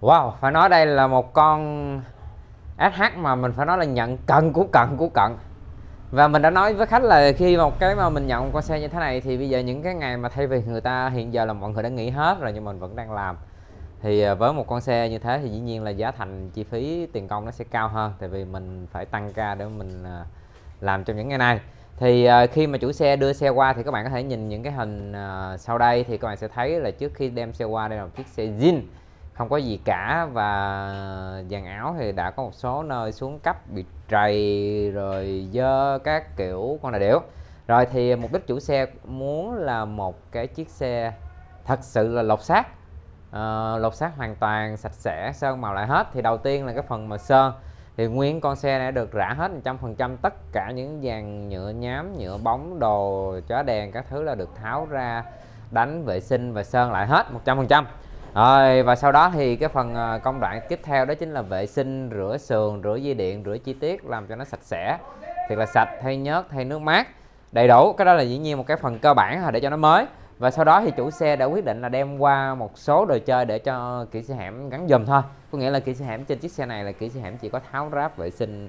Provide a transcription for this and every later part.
wow phải nói đây là một con SH mà mình phải nói là nhận cận của cận của cận và mình đã nói với khách là khi một cái mà mình nhận một con xe như thế này thì bây giờ những cái ngày mà thay vì người ta hiện giờ là mọi người đã nghỉ hết rồi nhưng mình vẫn đang làm thì à, với một con xe như thế thì dĩ nhiên là giá thành chi phí tiền công nó sẽ cao hơn tại vì mình phải tăng ca để mình à, làm trong những ngày này thì à, khi mà chủ xe đưa xe qua thì các bạn có thể nhìn những cái hình sau đây thì các bạn sẽ thấy là trước khi đem xe qua đây là một chiếc xe zin không có gì cả và dàn áo thì đã có một số nơi xuống cấp bị trầy rồi dơ các kiểu con là điểu rồi thì mục đích chủ xe muốn là một cái chiếc xe thật sự là lột xác uh, lột xác hoàn toàn sạch sẽ sơn màu lại hết thì đầu tiên là cái phần mà sơn thì nguyên con xe đã được rã hết 100% tất cả những dàn nhựa nhám nhựa bóng đồ chó đèn các thứ là được tháo ra đánh vệ sinh và sơn lại hết 100% rồi và sau đó thì cái phần à, công đoạn tiếp theo đó chính là vệ sinh rửa sườn rửa dây điện rửa chi tiết làm cho nó sạch sẽ thiệt là sạch thay nhớt thay nước mát đầy đủ cái đó là dĩ nhiên một cái phần cơ bản để cho nó mới và sau đó thì chủ xe đã quyết định là đem qua một số đồ chơi để cho kỹ sư hẻm gắn dùm thôi có nghĩa là kỹ sư hẻm trên chiếc xe này là kỹ sư hẻm chỉ có tháo ráp vệ sinh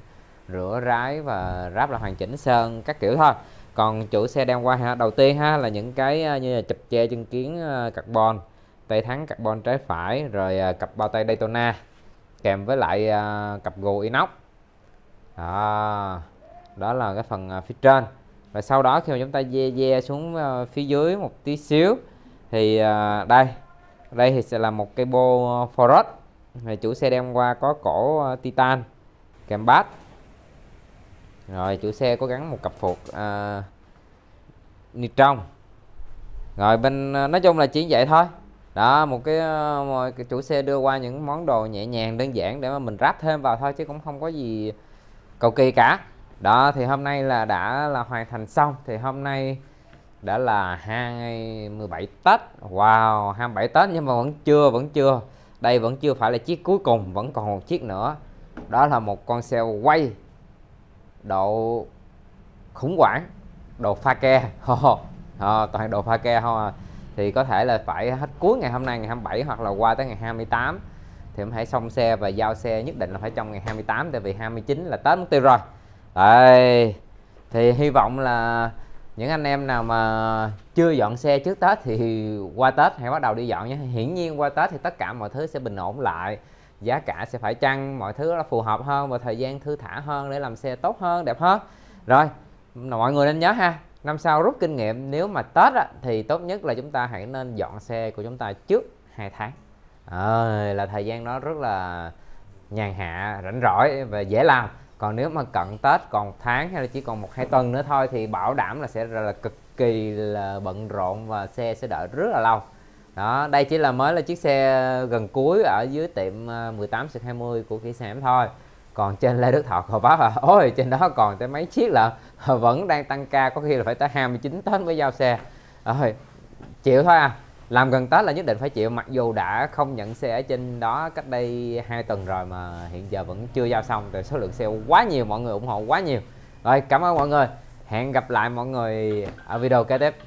rửa rái và ráp là hoàn chỉnh sơn các kiểu thôi còn chủ xe đem qua ha đầu tiên ha là những cái à, như là chụp che chân kiến à, carbon tay thắng carbon trái phải rồi à, cặp bao tay Daytona kèm với lại à, cặp gù inox đó, đó là cái phần à, phía trên và sau đó khi mà chúng ta dê dê xuống phía dưới một tí xíu thì đây đây thì sẽ là một cái bô Forest thì chủ xe đem qua có cổ titan kèm bát rồi chủ xe có gắn một cặp phuộc à, ni trong rồi bên nói chung là chỉ vậy thôi đó một cái, ờ, một cái chủ xe đưa qua những món đồ nhẹ nhàng đơn giản để mà mình ráp thêm vào thôi chứ cũng không có gì cầu kỳ cả đó thì hôm nay là đã là hoàn thành xong thì hôm nay đã là 27 Tết Wow 27 Tết nhưng mà vẫn chưa vẫn chưa đây vẫn chưa phải là chiếc cuối cùng vẫn còn một chiếc nữa đó là một con xe quay độ khủng hoảng đồ pha ke oh, oh, toàn đồ pha ke không à thì có thể là phải hết cuối ngày hôm nay ngày 27 hoặc là qua tới ngày 28 thì em hãy xong xe và giao xe nhất định là phải trong ngày 28 tại vì 29 là Tết mất tiêu rồi Đấy. thì hy vọng là những anh em nào mà chưa dọn xe trước Tết thì qua Tết hãy bắt đầu đi dọn nhé hiển nhiên qua Tết thì tất cả mọi thứ sẽ bình ổn lại giá cả sẽ phải chăng mọi thứ là phù hợp hơn và thời gian thư thả hơn để làm xe tốt hơn đẹp hơn rồi mọi người nên nhớ ha năm sau rút kinh nghiệm nếu mà tết á, thì tốt nhất là chúng ta hãy nên dọn xe của chúng ta trước hai tháng à, là thời gian đó rất là nhàn hạ rảnh rỗi và dễ làm còn nếu mà cận tết còn tháng hay là chỉ còn một hai tuần nữa thôi thì bảo đảm là sẽ rất là cực kỳ là bận rộn và xe sẽ đợi rất là lâu đó đây chỉ là mới là chiếc xe gần cuối ở dưới tiệm 18 ờ, 20 của kỹ sản thôi còn trên Lê Đức Thọ Gò Vấp à ôi trên đó còn tới mấy chiếc là vẫn đang tăng ca có khi là phải tới 29 Tết mới giao xe rồi chịu thôi à làm gần Tết là nhất định phải chịu mặc dù đã không nhận xe ở trên đó cách đây hai tuần rồi mà hiện giờ vẫn chưa giao xong rồi số lượng xe quá nhiều mọi người ủng hộ quá nhiều rồi cảm ơn mọi người hẹn gặp lại mọi người ở video kế tiếp